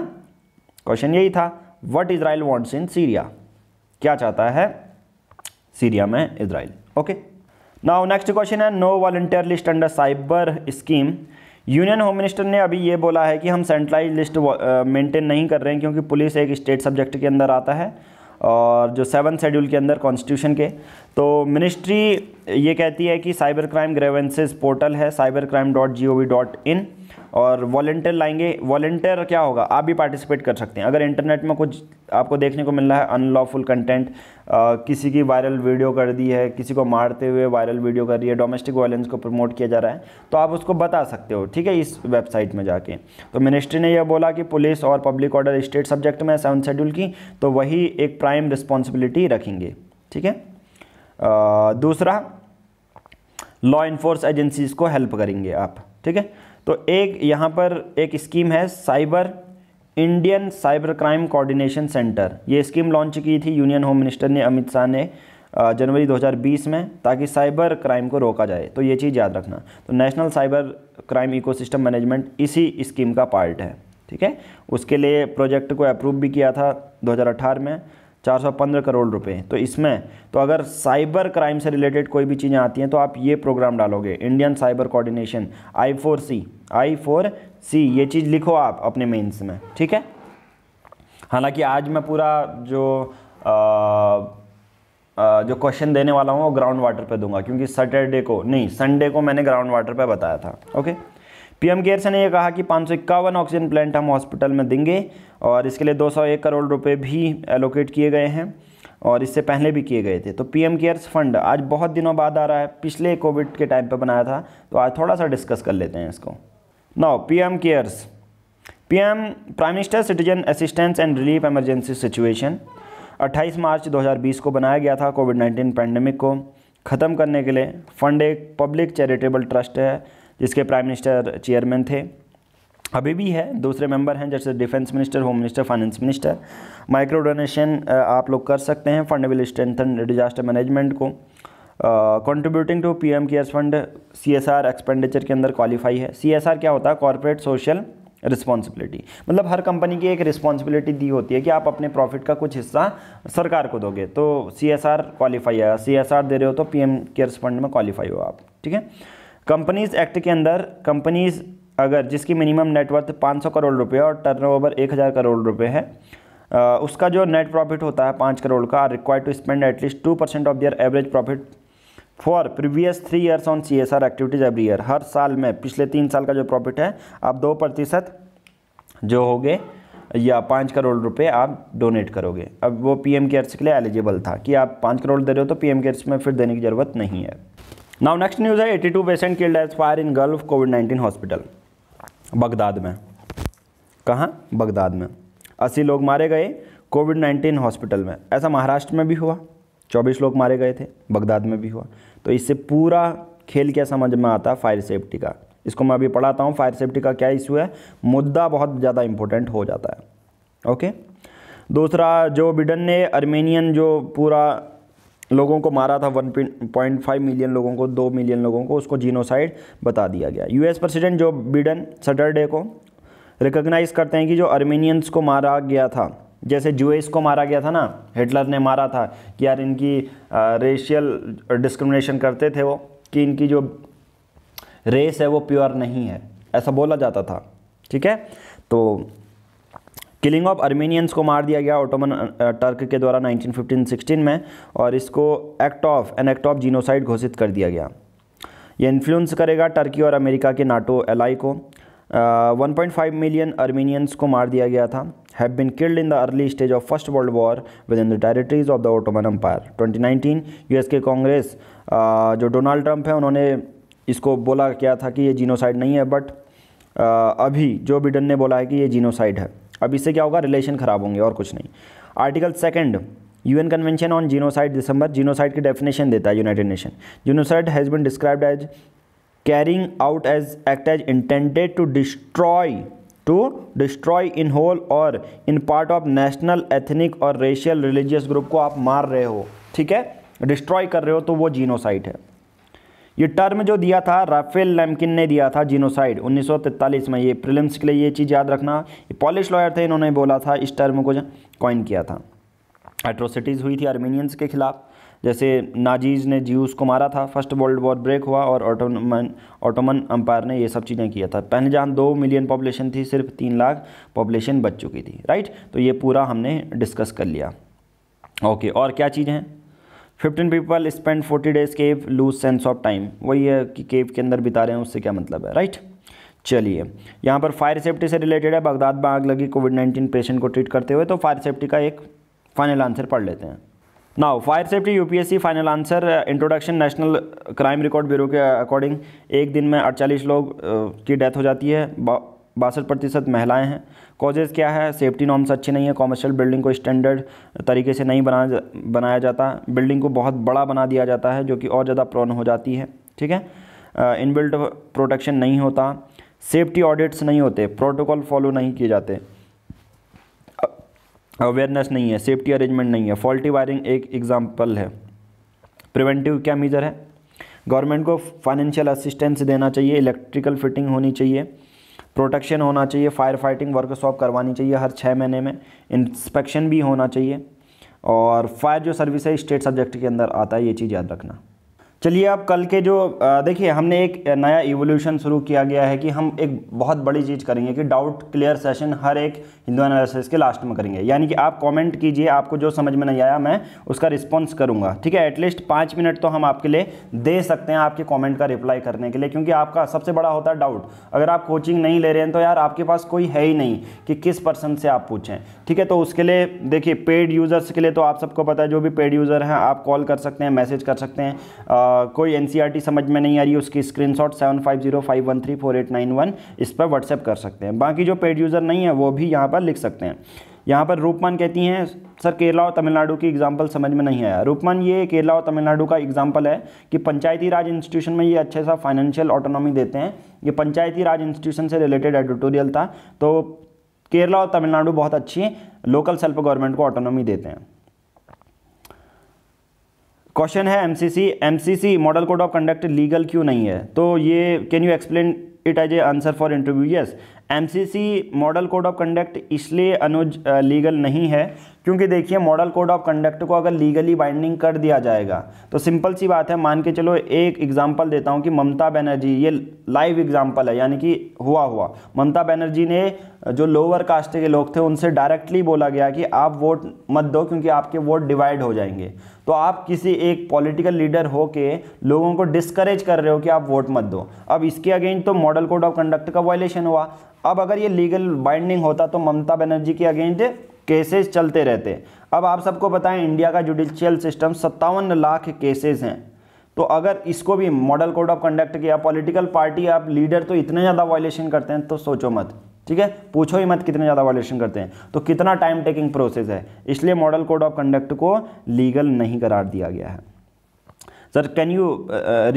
क्वेश्चन यही था what Israel wants in Syria क्या चाहता है सीरिया में Israel okay now next question है no volunteer list under cyber scheme union home minister ने अभी ये बोला है कि हम सेंट्रलाइज लिस्ट मेंटेन नहीं कर रहे हैं क्योंकि पुलिस एक स्टेट सब्जेक्ट के अंदर आता है और जो सेवन शेड्यूल के अंदर कॉन्स्टिट्यूशन के तो मिनिस्ट्री ये कहती है कि साइबर क्राइम ग्रेवेंसेज पोर्टल है cyber crime dot G O V dot in और वॉल्टियर लाएंगे वॉल्टियर क्या होगा आप भी पार्टिसिपेट कर सकते हैं अगर इंटरनेट में कुछ आपको देखने को मिल रहा है अनलॉफुल कंटेंट किसी की वायरल वीडियो कर दी है किसी को मारते हुए वायरल वीडियो कर रही है डोमेस्टिक वायलेंस को प्रमोट किया जा रहा है तो आप उसको बता सकते हो ठीक है इस वेबसाइट में जाके तो मिनिस्ट्री ने यह बोला कि पुलिस और पब्लिक ऑर्डर स्टेट सब्जेक्ट में सेवन शेड्यूल की तो वही एक प्राइम रिस्पॉन्सिबिलिटी रखेंगे ठीक है दूसरा लॉ इन्फोर्स एजेंसीज को हेल्प करेंगे आप ठीक है तो एक यहाँ पर एक स्कीम है cyber Indian cyber crime coordination centre ये स्कीम लॉन्च की थी यूनियन होम मिनिस्टर ने अमित शाह ने जनवरी 2020 में ताकि साइबर क्राइम को रोका जाए तो ये चीज़ याद रखना तो national cyber crime ecosystem management इसी स्कीम का पार्ट है ठीक है उसके लिए प्रोजेक्ट को अप्रूव भी किया था 2018 में 415 करोड़ रुपए तो इसमें तो अगर साइबर क्राइम से रिलेटेड कोई भी चीज़ें आती हैं तो आप ये प्रोग्राम डालोगे Indian cyber coordination I four C I four C ये चीज़ लिखो आप अपने मेंस में ठीक है हालांकि आज मैं पूरा जो आ, आ, जो क्वेश्चन देने वाला हूँ वो ग्राउंड वाटर पे दूंगा क्योंकि सैटरडे को नहीं संडे को मैंने ग्राउंड वाटर पे बताया था ओके पीएम केयर्स ने यह कहा कि पाँच ऑक्सीजन प्लांट हम हॉस्पिटल में देंगे और इसके लिए 201 करोड़ रुपए भी एलोकेट किए गए हैं और इससे पहले भी किए गए थे तो पीएम केयर्स फंड आज बहुत दिनों बाद आ रहा है पिछले कोविड के टाइम पर बनाया था तो आज थोड़ा सा डिस्कस कर लेते हैं इसको now PM cares PM prime minister citizen assistance and relief emergency situation 28 मार्च 2020 को बनाया गया था कोविड 19 पैंडमिक को ख़त्म करने के लिए फंड एक पब्लिक चैरिटेबल ट्रस्ट है जिसके प्राइम मिनिस्टर चेयरमैन थे अभी भी है दूसरे मेंबर हैं जैसे defence minister home minister finance minister micro donation आप लोग कर सकते हैं fund will strengthen disaster management को contributing to PM cares fund CSR expenditure के अंदर क्वालिफाई है सीएसआर क्या होता है कॉरपोरेट सोशल रिस्पॉन्सिबिलिटी मतलब हर कंपनी की एक रिस्पॉन्सिबिलिटी दी होती है कि आप अपने प्रॉफिट का कुछ हिस्सा सरकार को दोगे तो सी एस आर क्वालिफाई है सी एस आर दे रहे हो तो पी एम केयर्स फंड में क्वालिफाई हो आप ठीक है कंपनीज एक्ट के अंदर कंपनीज अगर जिसकी मिनिमम नेटवर्थ 500 करोड़ रुपए और टर्नओवर 1000 करोड़ रुपए है उसका जो नेट प्रॉफिट होता है पाँच करोड़ का are require to spend at least two percent of their average profit for previous three years on C S R activities every year हर साल में पिछले तीन साल का जो प्रॉफिट है आप दो प्रतिशत जो हो गए या पाँच करोड़ रुपए आप डोनेट करोगे अब वो पी एम केयर्स के लिए एलिजिबल था कि आप पाँच करोड़ दे रहे हो तो पी एम केयर्स में फिर देने की ज़रूरत नहीं है नाउ नेक्स्ट न्यूज़ है 82 patient killed as fire in Gulf COVID 19 hospital Baghdad में कहाँ बगदाद में अस्सी लोग मारे गए कोविड 19 हॉस्पिटल में ऐसा महाराष्ट्र में भी हुआ 24 लोग मारे गए थे बगदाद में भी हुआ तो इससे पूरा खेल क्या समझ में आता है फायर सेफ्टी का इसको मैं अभी पढ़ाता हूँ फायर सेफ्टी का क्या इशू है मुद्दा बहुत ज़्यादा इंपॉर्टेंट हो जाता है ओके दूसरा जो बिडन ने अर्मेनियन जो पूरा लोगों को मारा था 1.5 मिलियन लोगों को 2 मिलियन लोगों को उसको जीनोसाइड बता दिया गया यूएस प्रेसिडेंट जो बिडन सटरडे को रिकग्नाइज करते हैं कि जो अर्मेनियंस को मारा गया था जैसे जूस को मारा गया था ना हिटलर ने मारा था कि यार इनकी रेशियल डिस्क्रिमिनेशन करते थे वो कि इनकी जो रेस है वो प्योर नहीं है ऐसा बोला जाता था ठीक है तो किलिंग ऑफ अर्मेनियंस को मार दिया गया ओटोमन टर्क के द्वारा 1915-16 में और इसको act of an act of genocide घोषित कर दिया गया ये इन्फ्लुएंस करेगा टर्की और अमेरिका के नाटो एलाई को one point five million Armenians को मार दिया गया था have been killed in the early stage of first world war within the territories of the Ottoman empire twenty US के कांग्रेस जो डोनाल्ड ट्रंप है उन्होंने इसको बोला क्या था कि ये जीनोसाइड नहीं है बट अभी जो बिडन ने बोला है कि ये जीनोसाइड है अब इससे क्या होगा रिलेशन ख़राब होंगे और कुछ नहीं article second UN convention on genocide दिसंबर जीनोसाइड की डेफिनेशन देता है United Nation genocide has been described as carrying out as act as intended to destroy to destroy in whole or in part of national ethnic or racial religious group को आप मार रहे हो ठीक है डिस्ट्रॉय कर रहे हो तो वो जीनोसाइट है ये टर्म जो दिया था राफेल लैमकिन ने दिया था जीनोसाइड 1943 में ये प्रिलिम्स के लिए ये चीज़ याद रखना ये पॉलिश लॉयर थे इन्होंने बोला था इस टर्म को कॉइन किया था एट्रोसिटीज़ हुई थी आर्मीनियंस के खिलाफ जैसे नाजीज़ ने जीवस को मारा था फर्स्ट वर्ल्ड वॉर ब्रेक हुआ और ऑटोमन ऑटोमन अंपायर ने ये सब चीज़ें किया था पहले जहाँ दो मिलियन पॉपुलेशन थी सिर्फ तीन लाख पॉपुलेशन बच चुकी थी राइट तो ये पूरा हमने डिस्कस कर लिया ओके और क्या चीज़ हैं fifteen people spend forty days cave lose sense of time वही है कि केव के अंदर बिता रहे हैं उससे क्या मतलब है राइट चलिए यहाँ पर फायर सेफ्टी से रिलेटेड है बगदाद में आग लगी कोविड नाइन्टीन पेशेंट को ट्रीट करते हुए तो फायर सेफ्टी का एक फाइनल आंसर पढ़ लेते हैं now fire safety UPSC final answer introduction national crime record bureau के अकॉर्डिंग एक दिन में अड़चालीस लोग की डेथ हो जाती है बासठ प्रतिशत महिलाएँ हैं कॉजेज़ क्या है सेफ्टी नॉर्म्स अच्छे नहीं है कॉमर्शियल बिल्डिंग को स्टैंडर्ड तरीके से नहीं बना जा, बनाया जाता बिल्डिंग को बहुत बड़ा बना दिया जाता है जो कि और ज़्यादा प्रॉन हो जाती है ठीक है इनबिल्ट प्रोटेक्शन नहीं होता सेफ्टी ऑडिट्स नहीं होते प्रोटोकॉल फॉलो नहीं किए जाते अवेयरनेस नहीं है सेफ्टी अरेंजमेंट नहीं है फॉल्टी वायरिंग एक एग्जाम्पल है प्रिवेंटिव क्या मेजर है गवर्नमेंट को फाइनेंशियल असिस्टेंस देना चाहिए इलेक्ट्रिकल फिटिंग होनी चाहिए प्रोटेक्शन होना चाहिए फायर फाइटिंग वर्कशॉप करवानी चाहिए हर छः महीने में इंस्पेक्शन भी होना चाहिए और फायर जो सर्विस है स्टेट सब्जेक्ट के अंदर आता है ये चीज़ याद रखना चलिए अब कल के जो देखिए हमने एक नया इवोल्यूशन शुरू किया गया है कि हम एक बहुत बड़ी चीज़ करेंगे कि डाउट क्लियर सेशन हर एक हिंदू एनालिसिस के लास्ट में करेंगे यानी कि आप कमेंट कीजिए आपको जो समझ में नहीं आया मैं उसका रिस्पॉन्स करूँगा ठीक है एटलीस्ट पाँच मिनट तो हम आपके लिए दे सकते हैं आपके कॉमेंट का रिप्लाई करने के लिए क्योंकि आपका सबसे बड़ा होता है डाउट अगर आप कोचिंग नहीं ले रहे हैं तो यार आपके पास कोई है ही नहीं कि किस पर्सन से आप पूछें ठीक है तो उसके लिए देखिए पेड यूज़र्स के लिए तो आप सबको पता है जो भी पेड यूज़र हैं आप कॉल कर सकते हैं मैसेज कर सकते हैं कोई एन e समझ में नहीं आ रही उसकी screenshot seven five zero five one three four eight nine one इस पर व्हाट्सएप कर सकते हैं बाकी जो पेड यूज़र नहीं है वो भी यहाँ पर पर लिख सकते हैं यहाँ पर रूपमान कहती हैं सर केरला और तमिलनाडु की एग्जाम्पल समझ में नहीं आया रूपमान ये केरला और तमिलनाडु का एग्जाम्पल है कि पंचायती राज इंस्टीट्यूशन में ये अच्छे सा फाइनेंशियल ऑटोनॉमी देते हैं ये पंचायती राज इंस्टीट्यूशन से रिलेटेड एडिटोरियल था तो केरला और तमिलनाडु बहुत अच्छी लोकल सेल्फ गवर्नमेंट को ऑटोनॉमी देते हैं क्वेश्चन है MCC MCC model code of conduct legal क्यों नहीं है तो ये can you explain it as a answer for interview yes MCC model code of conduct इसलिए अनुज लीगल नहीं है क्योंकि देखिए मॉडल कोड ऑफ कंडक्ट को अगर लीगली बाइंडिंग कर दिया जाएगा तो सिंपल सी बात है मान के चलो एक एग्जांपल देता हूँ कि ममता बनर्जी ये लाइव एग्जांपल है यानी कि हुआ हुआ ममता बनर्जी ने जो लोअर कास्ट के लोग थे उनसे डायरेक्टली बोला गया कि आप वोट मत दो क्योंकि आपके वोट डिवाइड हो जाएंगे तो आप किसी एक पॉलिटिकल लीडर हो के लोगों को डिस्करेज कर रहे हो कि आप वोट मत दो अब इसके अगेंस्ट तो मॉडल कोड ऑफ कंडक्ट का वायलेशन हुआ अब अगर ये लीगल बाइंडिंग होता तो ममता बनर्जी के अगेंस्ट केसेस चलते रहते अब आप सबको बताएं इंडिया का जुडिशियल सिस्टम सत्तावन लाख केसेस हैं तो अगर इसको भी मॉडल कोड ऑफ कंडक्ट किया पॉलिटिकल पार्टी आप लीडर तो इतने ज़्यादा वायलेशन करते हैं तो सोचो मत ठीक है पूछो ही मत कितने ज़्यादा वायलेशन करते हैं तो कितना टाइम टेकिंग प्रोसेस है इसलिए मॉडल कोड ऑफ कंडक्ट को लीगल नहीं करार दिया गया है सर कैन यू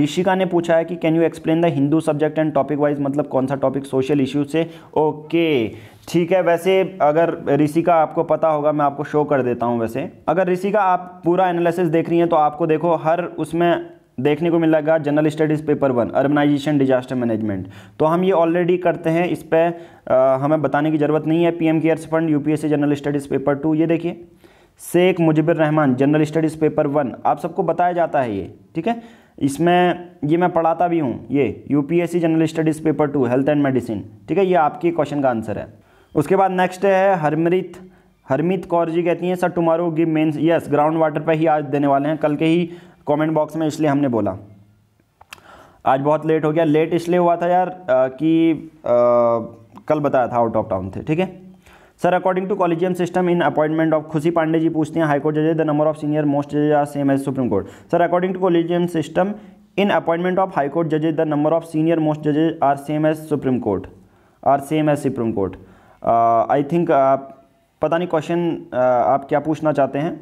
ऋषिका ने पूछा है कि can you explain the Hindu subject and topic wise मतलब कौन सा टॉपिक सोशल इश्यूज से ओके ठीक है वैसे अगर ऋषिका आपको पता होगा मैं आपको शो कर देता हूँ वैसे अगर ऋषिका आप पूरा एनालिसिस देख रही हैं तो आपको देखो हर उसमें देखने को मिलेगा general studies paper one urbanisation disaster management तो हम ये ऑलरेडी करते हैं इस पर हमें बताने की ज़रूरत नहीं है PM cares fund UPSC general studies paper two ये देखिए Sheikh Mujibur Rahman general studies paper one आप सबको बताया जाता है ये ठीक है इसमें ये मैं पढ़ाता भी हूँ ये सी general studies paper two health and medicine ठीक है ये आपके क्वेश्चन का आंसर है उसके बाद नेक्स्ट है हरमृत हरमित कौर जी कहती हैं sir tomorrow give mains yes ground water पर ही आज देने वाले हैं कल के ही कमेंट बॉक्स में इसलिए हमने बोला आज बहुत लेट हो गया लेट इसलिए हुआ था यार आ, कि आ, कल बताया था आउट ऑफ टाउन थे ठीक है sir according to collegium system in appointment of खुशी पांडे जी पूछते हैं high court जजेज the number of senior most जजेज are same as supreme court sir according to collegium system in appointment of high court जजेज the number of senior most जजेज are same as supreme court are same as supreme court I think पता नहीं क्वेश्चन आप क्या पूछना चाहते हैं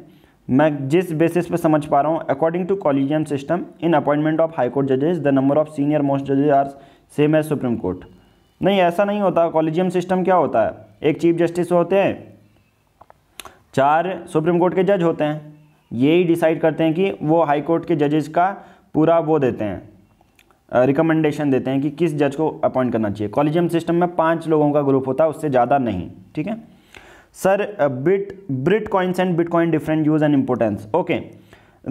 मैं जिस बेसिस पे समझ पा रहा हूँ according to collegium system in appointment of high court जजेस the number of senior most जजेज are same as supreme court नहीं ऐसा नहीं होता कॉलेजियम सिस्टम क्या होता है एक चीफ जस्टिस होते हैं चार सुप्रीम कोर्ट के जज होते हैं ये ही डिसाइड करते हैं कि वो हाई कोर्ट के जजेस का पूरा वो देते हैं रिकमेंडेशन देते हैं कि किस जज को अपॉइंट करना चाहिए कॉलेजियम सिस्टम में पाँच लोगों का ग्रुप होता है उससे ज़्यादा नहीं ठीक है sir bit brit coins and bit coin different use and importance okay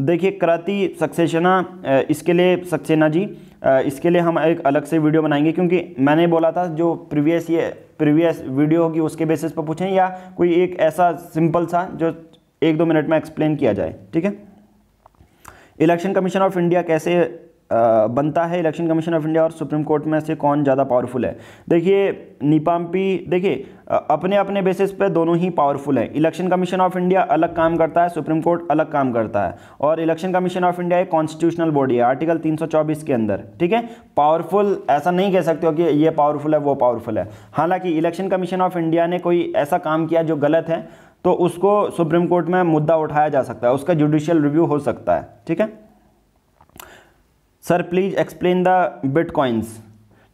देखिए क्राति सक्सेना इसके लिए सक्सेना जी इसके लिए हम एक अलग से वीडियो बनाएंगे क्योंकि मैंने बोला था जो प्रीवियस ये प्रीवियस वीडियो होगी उसके बेसिस पर पूछें या कोई एक ऐसा सिंपल सा जो एक दो मिनट में एक्सप्लेन किया जाए ठीक है इलेक्शन कमीशन ऑफ इंडिया कैसे बनता है इलेक्शन कमीशन ऑफ इंडिया और सुप्रीम कोर्ट में से कौन ज़्यादा पावरफुल है देखिए निपाम्पी देखिए अपने अपने बेसिस पे दोनों ही पावरफुल हैं इलेक्शन कमीशन ऑफ इंडिया अलग काम करता है सुप्रीम कोर्ट अलग काम करता है और इलेक्शन कमीशन ऑफ इंडिया एक कॉन्स्टिट्यूशनल बॉडी है आर्टिकल 324 के अंदर ठीक है पावरफुल ऐसा नहीं कह सकते हो कि ये पावरफुल है वो पावरफुल है हालांकि इलेक्शन कमीशन ऑफ इंडिया ने कोई ऐसा काम किया जो गलत है तो उसको सुप्रीम कोर्ट में मुद्दा उठाया जा सकता है उसका जुडिशियल रिव्यू हो सकता है ठीक है sir please explain the bitcoins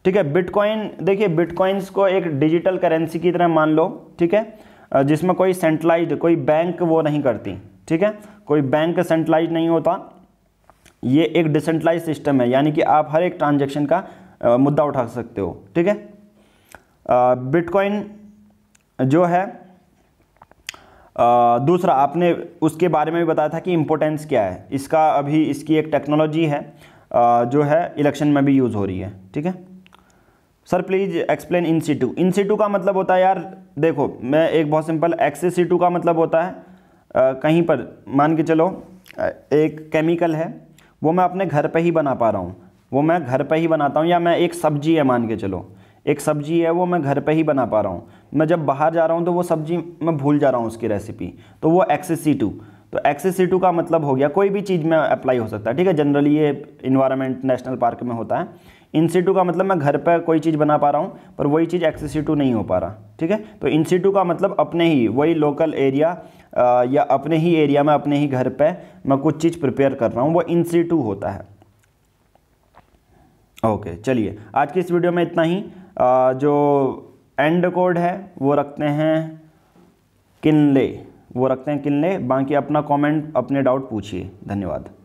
ठीक है बिटकॉइन देखिए बिटकॉइंस को एक डिजिटल करेंसी की तरह मान लो ठीक है जिसमें कोई सेंट्रलाइज कोई बैंक वो नहीं करती ठीक है कोई बैंक सेंट्रलाइज नहीं होता ये एक डिसेंट्रलाइज सिस्टम है यानी कि आप हर एक ट्रांजेक्शन का आ, मुद्दा उठा सकते हो ठीक है बिटकॉइन जो है आ, दूसरा आपने उसके बारे में भी बताया था कि इम्पोर्टेंस क्या है इसका अभी इसकी एक टेक्नोलॉजी है आ, जो है इलेक्शन में भी यूज़ हो रही है ठीक है sir please explain in C two in C two का मतलब होता है यार देखो मैं एक बहुत सिंपल एक्स सी टू का मतलब होता है आ, कहीं पर मान के चलो एक केमिकल है वो मैं अपने घर पे ही बना पा रहा हूँ वो मैं घर पे ही बनाता हूँ या मैं एक सब्जी है मान के चलो एक सब्जी है वो मैं घर पे ही बना पा रहा हूँ मैं जब बाहर जा रहा हूँ तो वो सब्जी मैं भूल जा रहा हूँ उसकी रेसिपी तो वो एक्स सी टू तो एक्स सी टू का मतलब हो गया कोई भी चीज़ में अप्लाई हो सकता है ठीक है जनरली ये इन्वायरमेंट नेशनल पार्क में होता है इन सी टू का मतलब मैं घर पर कोई चीज़ बना पा रहा हूँ पर वही चीज़ एक्स सी टू नहीं हो पा रहा ठीक है तो इन सी टू का मतलब अपने ही वही लोकल एरिया या अपने ही एरिया में अपने ही घर पर मैं कुछ चीज़ प्रिपेयर कर रहा हूँ वो इन सी टू होता है ओके चलिए आज की इस वीडियो में इतना ही आ, जो एंड कोड है वो रखते हैं किनले वो रखते हैं किनले बाकी अपना कमेंट अपने डाउट पूछिए धन्यवाद